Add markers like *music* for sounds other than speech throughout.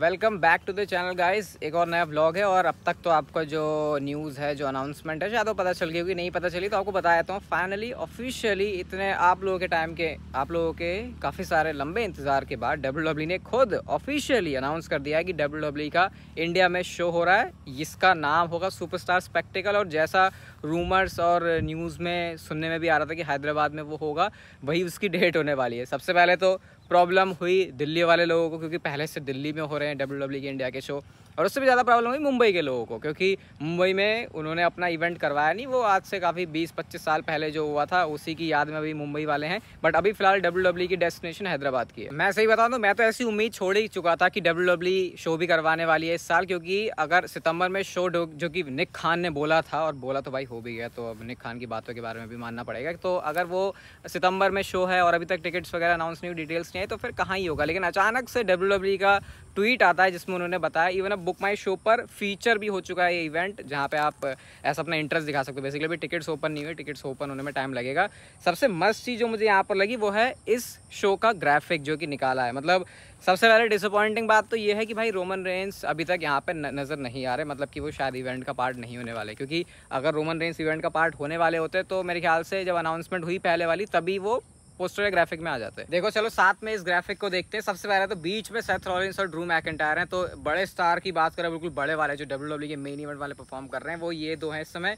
welcome back to the channel guys एक और नया व्लॉग है और अब तक तो आपका जो न्यूज़ है जो अनाउंसमेंट है शायद वो पता चल गई होगी नहीं पता चली तो आपको बता देता हूँ फाइनली ऑफिशियली इतने आप लोगों के टाइम के आप लोगों के काफ़ी सारे लंबे इंतज़ार के बाद डब्ल्यू e ने खुद ऑफिशियली अनाउंस कर दिया है कि डब्ल्यू e का इंडिया में शो हो रहा है इसका नाम होगा सुपरस्टार स्पेक्टिकल और जैसा रूमर्स और न्यूज़ में सुनने में भी आ रहा था कि हैदराबाद में वो होगा वही उसकी डेट होने वाली है सबसे पहले तो प्रॉब्लम हुई दिल्ली वाले लोगों को क्योंकि पहले से दिल्ली में हो रहे हैं डब्ल्यू डब्ल्यू e के इंडिया के शो और उससे भी ज़्यादा प्रॉब्लम हुई मुंबई के लोगों को क्योंकि मुंबई में उन्होंने अपना इवेंट करवाया नहीं वो आज से काफ़ी बीस पच्चीस साल पहले जो हुआ था उसी की याद में अभी मुंबई वाले हैं बट अभी फिलहाल डब्ल्यू e की डेस्टिनेशन हैदराबाद की है मैं सही बता दूँ मैं तो ऐसी उम्मीद छोड़ ही चुका था कि डब्ल्यू शो e भी करवाने वाली है इस साल क्योंकि अगर सितंबर में शो जो कि निक खान ने बोला था और बोला तो भाई हो भी गया तो अब निक खान की बातों के बारे में भी मानना पड़ेगा तो अगर वो सितंबर में शो है और अभी तक टिकट्स वगैरह अनाउंस नहीं हुई डिटेल्स नहीं है तो फिर कहाँ ही होगा लेकिन अचानक से डब्ल्यू e का ट्वीट आता है जिसमें उन्होंने बताया इवन अब बुक माई शो पर फीचर भी हो चुका है ये इवेंट जहाँ पे आप ऐसा अपना इंटरेस्ट दिखा सकते हो बेसिकली अभी टिकट्स ओपन नहीं हुए टिकट्स ओपन होने में टाइम लगेगा सबसे मस्त चीज़ जो मुझे यहाँ पर लगी वो है इस शो का ग्राफिक जो कि निकाला है मतलब सबसे पहले डिसअपॉइंटिंग बात तो ये है कि भाई रोमन रेंस अभी तक यहाँ पर नज़र नहीं आ रहे मतलब कि वो शायद इवेंट का पार्ट नहीं होने वाले क्योंकि अगर रोमन रेंस इवेंट का पार्ट होने वाले होते तो मेरे ख्याल से जब अनाउंसमेंट हुई पहले वाली तभी वो पोस्टर या ग्राफिक में आ जाते हैं देखो चलो साथ में इस ग्राफिक को देखते हैं सबसे पहले तो बीच में सेथ रॉलिंस और ड्रू मैकेंटायर हैं तो बड़े स्टार की बात करें बिल्कुल बड़े वाले जो डब्ल्यू डब्ल्यू e के मेन इवेंट वाले परफॉर्म कर रहे हैं वो ये दो हैं इस समय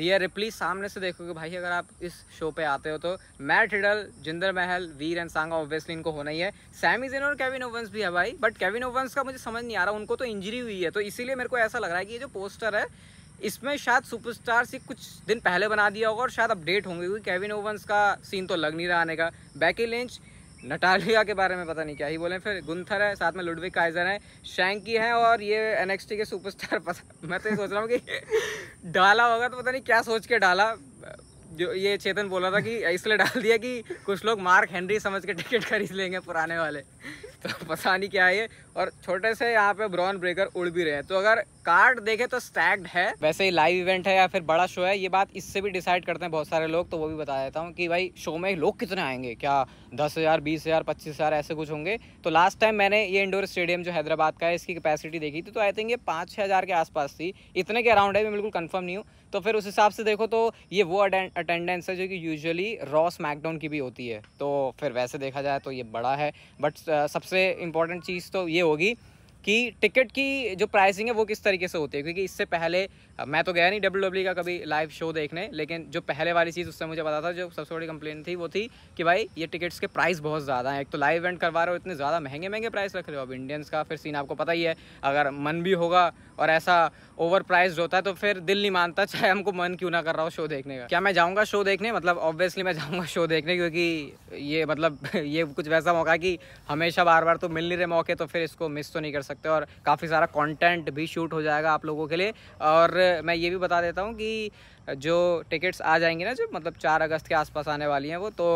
रियर रिप्ली सामने से देखोगे भाई अगर आप इस शो पे आते हो तो मैट हिडल जिंदर महल वीर एंड सांगा ऑब्वियसली इनको होना ही है सैमी जेन और केविन ओवंस भी है भाई बट केविन ओवंस का मुझे समझ नहीं आ रहा उनको तो इंजरी हुई है तो इसीलिए मेरे को ऐसा लग रहा है कि ये जो पोस्टर है इसमें शायद सुपरस्टार से कुछ दिन पहले बना दिया होगा और शायद अपडेट होंगे क्योंकि केविन ओवंस का सीन तो लग नहीं रहा आने का बैकी लिंच नटालिया के बारे में पता नहीं क्या ही बोले फिर गुंथर है साथ में लुडविक काइजर है शैंकी हैं और ये एनएक्सटी के सुपरस्टार *laughs* पता मैं तो ये सोच रहा हूँ कि डाला होगा तो पता नहीं क्या सोच के डाला जो ये चेतन बोला था कि इसलिए डाल दिया कि कुछ लोग मार्क हेनरी समझ के टिकट खरीद लेंगे पुराने वाले तो पता नहीं क्या है और छोटे से यहाँ पे ब्रॉन ब्रेकर उड़ भी रहे हैं तो अगर कार्ड देखे तो स्टैक्ड है वैसे ही लाइव इवेंट है या फिर बड़ा शो है ये बात इससे भी डिसाइड करते हैं बहुत सारे लोग तो वो भी बता देता हूँ कि भाई शो में लोग कितने आएंगे क्या दस हज़ार बीस हज़ार पच्चीस हज़ार ऐसे कुछ होंगे तो लास्ट टाइम मैंने ये इंडोर स्टेडियम जो हैदराबाद का है इसकी कैपेसिटी देखी थी तो आई थिंक ये पाँच छः हज़ार के आसपास थी इतने के अराउंड है मैं बिल्कुल कन्फर्म नहीं हूँ तो फिर उस हिसाब से देखो तो ये वो अटेंडेंस है जो कि यूजुअली रॉस मैकडाउन की भी होती है तो फिर वैसे देखा जाए तो ये बड़ा है बट सबसे इंपॉर्टेंट चीज़ तो ये होगी कि टिकट की जो प्राइसिंग है वो किस तरीके से होती है क्योंकि इससे पहले मैं तो गया नहीं डब्ल्यू e का कभी लाइव शो देखने लेकिन जो पहले वाली चीज़ उससे मुझे पता था जो सबसे बड़ी कंप्लेन थी वो थी कि भाई ये टिकट्स के प्राइस बहुत ज़्यादा हैं एक तो लाइव इवेंट करवा रहे हो इतने ज़्यादा महंगे महंगे प्राइस रख रहे हो अब इंडियंस का फिर सीन आपको पता ही है अगर मन भी होगा और ऐसा ओवर प्राइज होता है तो फिर दिल नहीं मानता चाहे हमको मन क्यों ना कर रहा हो शो देखने का क्या मैं जाऊँगा शो देखने मतलब ऑब्वियसली मैं जाऊँगा शो देखने क्योंकि ये मतलब *laughs* ये कुछ वैसा मौका है कि हमेशा बार बार तो मिल नहीं रहे मौके तो फिर इसको मिस तो नहीं कर सकते और काफ़ी सारा कॉन्टेंट भी शूट हो जाएगा आप लोगों के लिए और मैं ये भी बता देता हूँ कि जो टिकट्स आ जाएंगी ना जो मतलब चार अगस्त के आसपास आने वाली हैं वो तो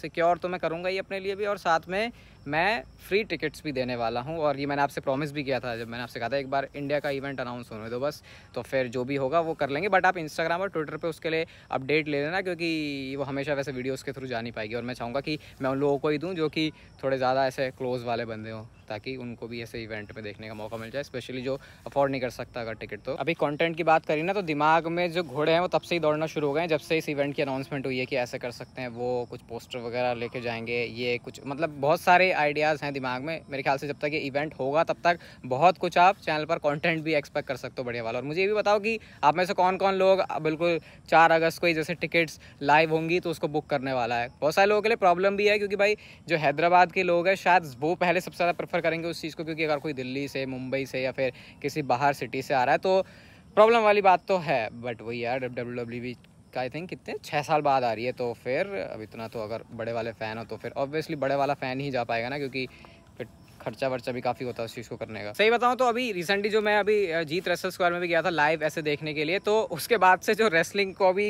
सिक्योर तो मैं करूँगा ही अपने लिए भी और साथ में मैं फ्री टिकट्स भी देने वाला हूँ और ये मैंने आपसे प्रॉमिस भी किया था जब मैंने आपसे कहा था एक बार इंडिया का इवेंट अनाउंस होने दो बस तो फिर जो भी होगा वो कर लेंगे बट आप इंस्टाग्राम और ट्विटर पर उसके लिए अपडेट ले लेना क्योंकि वो हमेशा वैसे वीडियोज़ के थ्रू जा नहीं पाएगी और मैं चाहूँगा कि मैं उन लोगों को ही दूँ जो कि थोड़े ज़्यादा ऐसे क्लोज़ वाले बंदे हों ताकि उनको भी ऐसे इवेंट में देखने का मौका मिल जाए स्पेशली जो अफोर्ड नहीं कर सकता अगर टिकट तो अभी कॉन्टेंट की बात करें ना तो दिमाग में जो घोड़े हैं वो तब से ही दौड़ना शुरू हो गए जब से इस इवेंट की अनाउंसमेंट हुई है कि ऐसे कर सकते हैं वो कुछ पोस्टर वगैरह लेके जाएंगे ये कुछ मतलब बहुत सारे आइडियाज़ हैं दिमाग में मेरे ख्याल से जब तक ये इवेंट होगा तब तक बहुत कुछ आप चैनल पर कॉन्टेंट भी एक्सपेक्ट कर सकते हो बढ़िया वाला और मुझे ये भी बताओ कि आप में से कौन कौन लोग बिल्कुल चार अगस्त को ही जैसे टिकट्स लाइव होंगी तो उसको बुक करने वाला है बहुत सारे लोगों के लिए प्रॉब्लम भी है क्योंकि भाई जो हैदराबाद के लोग हैं शायद वो पहले सबसे ज़्यादा प्रेफर करेंगे उस चीज़ को क्योंकि अगर कोई दिल्ली से मुंबई से या फिर किसी बाहर सिटी से आ रहा है तो प्रॉब्लम वाली बात तो है बट वही यार डब्ल्यू डब्ल्यू e का आई थिंक कितने छः साल बाद आ रही है तो फिर अब इतना तो अगर बड़े वाले फ़ैन हो तो फिर ऑब्वियसली बड़े वाला फ़ैन ही जा पाएगा ना क्योंकि खर्चा वर्चा भी काफ़ी होता है उस चीज़ को करने का सही बताऊँ तो अभी रिसेंटली जो मैं अभी जीत रेसल स्क्वायर में भी गया था लाइव ऐसे देखने के लिए तो उसके बाद से जो रेसलिंग को अभी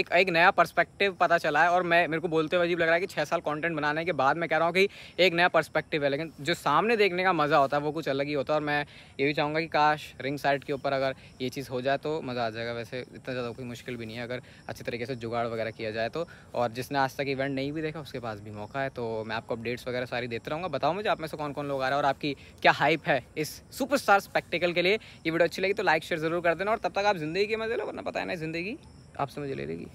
एक एक नया पर्सपेक्टिव पता चला है और मैं मेरे को बोलते हुए अजीब लग रहा है कि छः साल कॉन्टेंट बनाने के बाद मैं कह रहा हूँ कि एक नया पर्सपेक्टिव है लेकिन जो सामने देखने का मज़ा होता है वो कुछ अलग ही होता है और मैं ये भी चाहूँगा कि काश रिंग साइड के ऊपर अगर ये चीज़ हो जाए तो मज़ा आ जाएगा वैसे इतना ज़्यादा कोई मुश्किल भी नहीं है अगर अच्छे तरीके से जुगाड़ वगैरह किया जाए तो और जिसने आज तक इवेंट नहीं भी देखा उसके पास भी मौका है तो मैं आपको अपडेट्स वगैरह सारी देते रहूँगा बताओ मुझे आप में से कौन कौन कौन लोग आ रहा है और आपकी क्या हाइप है इस सुपरस्टार स्पेक्टिकल के लिए ये वीडियो अच्छी लगी तो लाइक शेयर जरूर कर देना और तब तक आप जिंदगी के मजे लो वरना पता है ना जिंदगी आप समझ ले लेगी